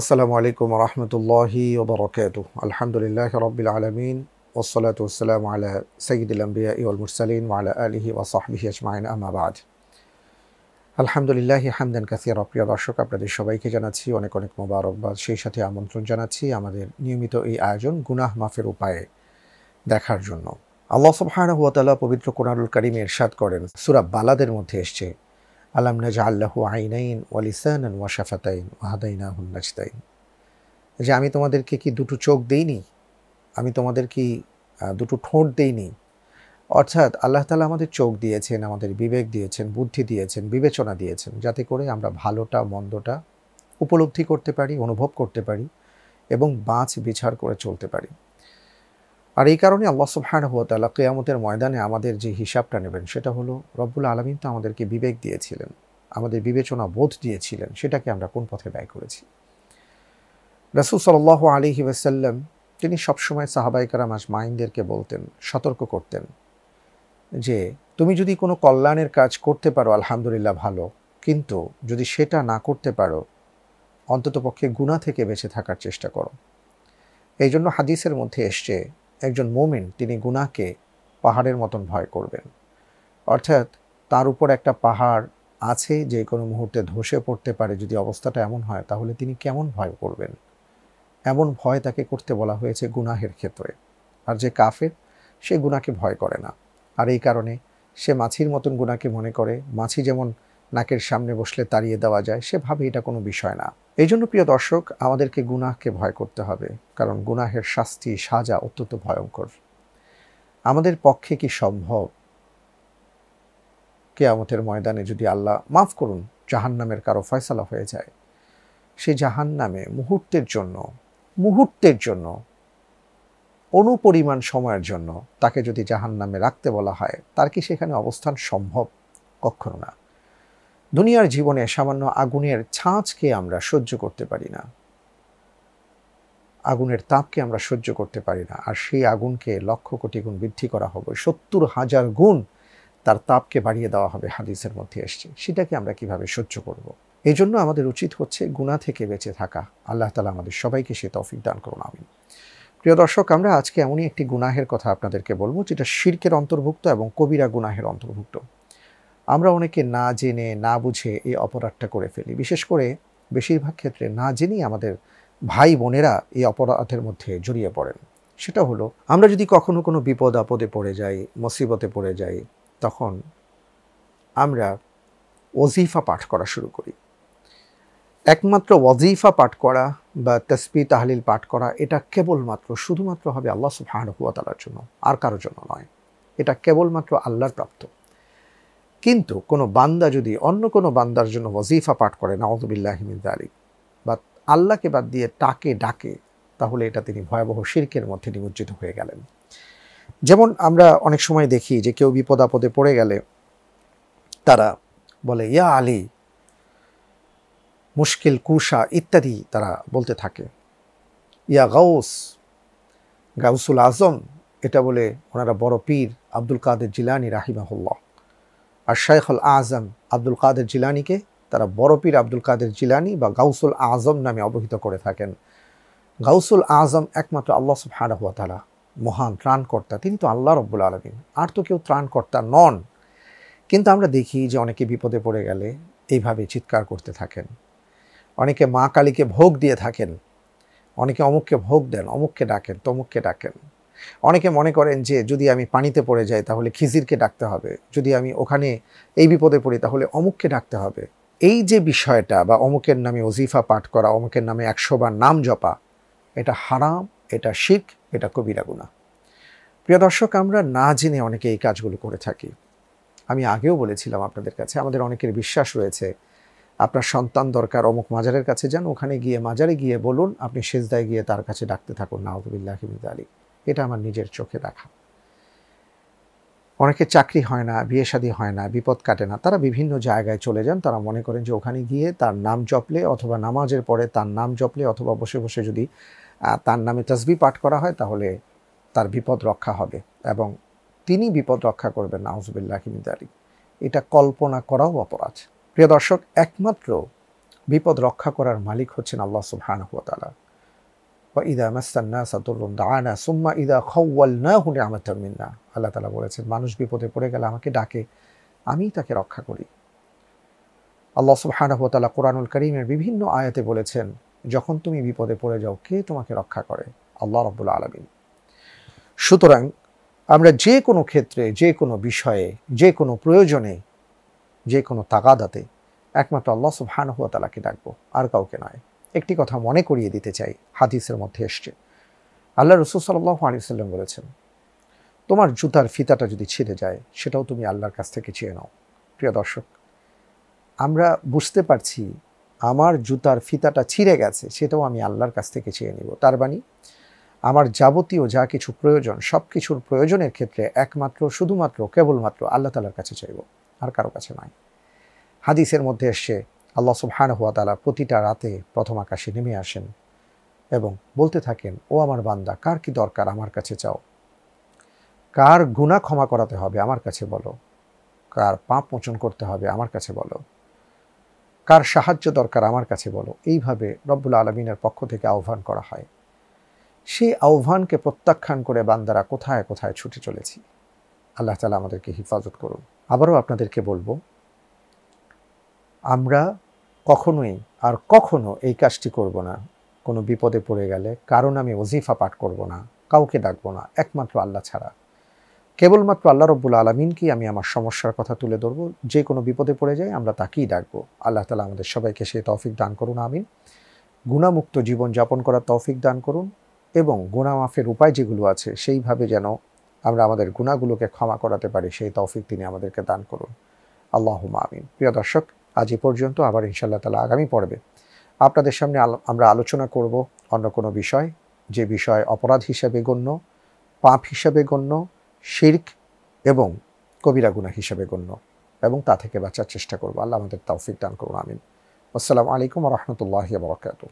আসসালামু আলাইকুম রহমতুল্লাহি ওবরকাত আলহামদুলিল্লাহ রবিল আলমিন ওসলাত ওসালাম আলা সঈদুলাম্বিয়া ইউল মুরসালিন ওয়ালা আলহি ওয়াসাহবিহি আসমাইন আহমাবাদ আলহামদুলিল্লাহ হামদান কাসিয়া প্রিয় দর্শক আপনাদের সবাইকে জানাচ্ছি অনেক অনেক মোবারকবাদ সেই সাথে আমন্ত্রণ জানাচ্ছি আমাদের নিয়মিত এই আয়োজন গুনাহ মাফের উপায়ে দেখার জন্য আল্লাহ সুবহানাহু ওয়া তাআলা পবিত্র কোরআনুল কারীমে ইরশাদ করেন সূরা বালাদের মধ্যে এসেছে আলাম নাজা আল্লাহু আইনাইন ওয়ালিসান ওয়াশাফাতাইন ওয়াহাদাইনা হুন্নাজতাইন যে আমি তোমাদেরকে কি দুটো চোখ দেইনি আমি তোমাদের কি দুটো ঠোঁট দেইনি অর্থাৎ আল্লাহ তালা আমাদের চোখ দিয়েছেন আমাদের বিবেক দিয়েছেন বুদ্ধি দিয়েছেন বিবেচনা দিয়েছেন যাতে করে আমরা ভালোটা মন্দটা উপলব্ধি করতে পারি অনুভব করতে পারি এবং বাঁচ বিচার করে চলতে পারি আর এই কারণে আল্লাহ সুবহান হুয়া তাল্লা কেয়ামতের ময়দানে আমাদের যে হিসাবটা নেবেন সেটা হলো রব্বুল আলমিন তো আমাদেরকে বিবেক দিয়েছিলেন আমাদের বিবেচনা বোধ দিয়েছিলেন সেটাকে আমরা কোন পথে ব্যয় করেছি রাসুল সাল আলী ওয়াসাল্লাম তিনি সবসময় কারাম মাস মাইনদেরকে বলতেন সতর্ক করতেন যে তুমি যদি কোনো কল্যাণের কাজ করতে পারো আলহামদুলিল্লাহ ভালো কিন্তু যদি সেটা না করতে পারো অন্ততপক্ষে গুণা থেকে বেঁচে থাকার চেষ্টা করো এই জন্য হাদিসের মধ্যে এসছে একজন মোমিন তিনি গুনাহকে পাহাড়ের মতন ভয় করবেন অর্থাৎ তার উপর একটা পাহাড় আছে যে কোনো মুহূর্তে ধসে পড়তে পারে যদি অবস্থাটা এমন হয় তাহলে তিনি কেমন ভয় করবেন এমন ভয় তাকে করতে বলা হয়েছে গুনাহের ক্ষেত্রে আর যে কাফের সে গুণাকে ভয় করে না আর এই কারণে সে মাছির মতন গুণাকে মনে করে মাছি যেমন নাকের সামনে বসলে তাড়িয়ে দেওয়া যায় সে ভাবে এটা কোনো বিষয় না এই জন্য প্রিয় দর্শক আমাদেরকে গুনাহকে ভয় করতে হবে কারণ গুনাহের শাস্তি সাজা অত্যন্ত ভয়ঙ্কর আমাদের পক্ষে কি সম্ভব কেয়ামতের ময়দানে যদি আল্লাহ মাফ করুন জাহান্নামের কারো ফয়সালা হয়ে যায় সে জাহান্নামে মুহূর্তের জন্য মুহূর্তের জন্য অনুপরিমাণ সময়ের জন্য তাকে যদি জাহান্নামে রাখতে বলা হয় তার কি সেখানে অবস্থান সম্ভব কখনো না দুনিয়ার জীবনে সামান্য আগুনের ছাঁচকে আমরা সহ্য করতে পারি না আগুনের তাপকে আমরা সহ্য করতে পারি না আর সেই আগুনকে লক্ষ কোটি গুণ বৃদ্ধি করা হবে সত্তর হাজার গুণ তার তাপকে বাড়িয়ে দেওয়া হবে হাদিসের মধ্যে এসছে সেটাকে আমরা কিভাবে সহ্য করব। এই জন্য আমাদের উচিত হচ্ছে গুণা থেকে বেঁচে থাকা আল্লাহ তালা আমাদের সবাইকে সে তফিক দান করুন আমি প্রিয় দর্শক আমরা আজকে এমনই একটি গুনাহের কথা আপনাদেরকে বলবো যেটা শির্কের অন্তর্ভুক্ত এবং কবিরা গুনাহের অন্তর্ভুক্ত আমরা অনেকে না জেনে না বুঝে এই অপরাধটা করে ফেলি বিশেষ করে বেশিরভাগ ক্ষেত্রে না জেনেই আমাদের ভাই বোনেরা এই অপরাধের মধ্যে জড়িয়ে পড়েন সেটা হলো আমরা যদি কখনো কোনো বিপদ আপদে পড়ে যাই মুসিবতে পড়ে যাই তখন আমরা ওজিফা পাঠ করা শুরু করি একমাত্র ওয়াজিফা পাঠ করা বা তসপি তাহলিল পাঠ করা এটা কেবলমাত্র শুধুমাত্র হবে আল্লাহ সুফান হুয়াতালার জন্য আর কারোর জন্য নয় এটা কেবলমাত্র আল্লাহর প্রাপ্ত কিন্তু কোনো বান্দা যদি অন্য কোনো বান্দার জন্য ওয়াজিফা পাঠ করে নওয়াজবিল্লাহ মিদারিক বা আল্লাহকে বাদ দিয়ে তাকে ডাকে তাহলে এটা তিনি ভয়াবহ শির্কের মধ্যে নিমজ্জিত হয়ে গেলেন যেমন আমরা অনেক সময় দেখি যে কেউ বিপদ আপদে পড়ে গেলে তারা বলে ইয়া আলী মুশকিল কুশা ইত্যাদি তারা বলতে থাকে ইয়া গাউস গাউসুল আজম এটা বলে ওনারা বড় পীর আব্দুল কাদের জিলানি রাহিমাহুল্লাহ আর শাইখুল আজম আব্দুল কাদের জিলানিকে তারা বড়পীর আব্দুল কাদের জিলানি বা গাউসুল আজম নামে অবহিত করে থাকেন গাউসুল আজম একমাত্র আল্লাহ সুবহানাহু হওয়া তারা মহান ত্রাণকর্তা তিনি তো আল্লাহ রব্বুল আলমিন আর তো কেউ ত্রাণকর্তা নন কিন্তু আমরা দেখি যে অনেকে বিপদে পড়ে গেলে এইভাবে চিৎকার করতে থাকেন অনেকে মা কালীকে ভোগ দিয়ে থাকেন অনেকে অমুককে ভোগ দেন অমুককে ডাকেন তমুককে ডাকেন অনেকে মনে করেন যে যদি আমি পানিতে পড়ে যাই তাহলে খিজিরকে ডাকতে হবে যদি আমি ওখানে এই বিপদে পড়ি তাহলে অমুককে ডাকতে হবে এই যে বিষয়টা বা অমুকের নামে ওজিফা পাঠ করা অমুকের নামে একশো বার নাম জপা এটা হারাম এটা শিখ এটা কবিরা গুণা প্রিয় দর্শক আমরা না জেনে অনেকে এই কাজগুলো করে থাকি আমি আগেও বলেছিলাম আপনাদের কাছে আমাদের অনেকের বিশ্বাস রয়েছে আপনার সন্তান দরকার অমুক মাজারের কাছে যান ওখানে গিয়ে মাজারে গিয়ে বলুন আপনি সেজদায় গিয়ে তার কাছে ডাকতে থাকুন নাহদুবিল্লাহ আলী এটা আমার নিজের চোখে দেখা অনেকে চাকরি হয় না বিয়ে শাদী হয় না বিপদ কাটে না তারা বিভিন্ন জায়গায় চলে যান তারা মনে করেন যে ওখানে গিয়ে তার নাম জপলে অথবা নামাজের পরে তার নাম জপলে অথবা বসে বসে যদি তার নামে তসবি পাঠ করা হয় তাহলে তার বিপদ রক্ষা হবে এবং তিনি বিপদ রক্ষা করবেন নাউজবিল্লাহিমিদারি এটা কল্পনা করাও অপরাধ প্রিয় দর্শক একমাত্র বিপদ রক্ষা করার মালিক হচ্ছেন আল্লাহ সুবহানাহু ওয়া বা ইদা মাস্তান্না সাদুরুন দানা সুম্মা ইদা খওয়াল না হুনে মিন্না আল্লাহ তালা বলেছেন মানুষ বিপদে পড়ে গেলে আমাকে ডাকে আমি তাকে রক্ষা করি আল্লাহ সুবাহানহতালা কোরআনুল করিমের বিভিন্ন আয়াতে বলেছেন যখন তুমি বিপদে পড়ে যাও কে তোমাকে রক্ষা করে আল্লাহ রব্বুল আলমিন সুতরাং আমরা যে কোনো ক্ষেত্রে যে কোনো বিষয়ে যে কোনো প্রয়োজনে যে কোনো তাগাদাতে একমাত্র আল্লাহ সুবহানহুয়া তালাকে ডাকবো আর কাউকে নয় একটি কথা মনে করিয়ে দিতে চাই হাদিসের মধ্যে এসছে আল্লাহ রসুল সাল্লাহ আলিয়াল্লাম বলেছেন তোমার জুতার ফিতাটা যদি ছিঁড়ে যায় সেটাও তুমি আল্লাহর কাছ থেকে চেয়ে নাও প্রিয় দর্শক আমরা বুঝতে পারছি আমার জুতার ফিতাটা ছিঁড়ে গেছে সেটাও আমি আল্লাহর কাছ থেকে চেয়ে নিব তার বাণী মানে, আমার যাবতীয় যা কিছু প্রয়োজন সব কিছুর প্রয়োজনের ক্ষেত্রে একমাত্র শুধুমাত্র কেবলমাত্র আল্লাহ তালার কাছে চাইব আর কারো কাছে নয় হাদিসের মধ্যে এসছে আল্লাহ সুবহান হুয়া তালা প্রতিটা রাতে প্রথম আকাশে নেমে আসেন এবং বলতে থাকেন ও আমার বান্দা কার কি দরকার আমার কাছে চাও কার গুণা ক্ষমা করাতে হবে আমার কাছে বলো কার পাপ মোচন করতে হবে আমার কাছে বলো কার সাহায্য দরকার আমার কাছে বলো এইভাবে রব্বুল আলমিনের পক্ষ থেকে আহ্বান করা হয় সেই আহ্বানকে প্রত্যাখ্যান করে বান্দারা কোথায় কোথায় ছুটে চলেছি আল্লাহ তালা আমাদেরকে হেফাজত করুন আবারও আপনাদেরকে বলবো আমরা কখনোই আর কখনো এই কাজটি করব না কোনো বিপদে পড়ে গেলে কারণ আমি ওজিফা পাঠ করব না কাউকে ডাকবো না একমাত্র আল্লাহ ছাড়া কেবলমাত্র আল্লাহ রব্বুল আলমিনকেই আমি আমার সমস্যার কথা তুলে ধরব যে কোনো বিপদে পড়ে যায় আমরা তাকেই ডাকবো আল্লাহ তালা আমাদের সবাইকে সেই তৌফিক দান করুন আমিন গুণামুক্ত জীবন যাপন করার তৌফিক দান করুন এবং গুণামাফের উপায় যেগুলো আছে সেইভাবে যেন আমরা আমাদের গুণাগুলোকে ক্ষমা করাতে পারি সেই তৌফিক তিনি আমাদেরকে দান করুন আল্লাহ আমিন প্রিয় দর্শক আজ এ পর্যন্ত আবার ইনশাল্লাহ তালা আগামী পর্বে আপনাদের সামনে আমরা আলোচনা করব অন্য কোনো বিষয় যে বিষয় অপরাধ হিসাবে গণ্য পাপ হিসাবে গণ্য শির্ক এবং কবিরা গুনা হিসাবে গণ্য এবং তা থেকে বাঁচার চেষ্টা করব আল্লাহ আমাদের তাওফিক দান করুন আমিন আসসালামু আলাইকুম রহমতুল্লাহ বরকাত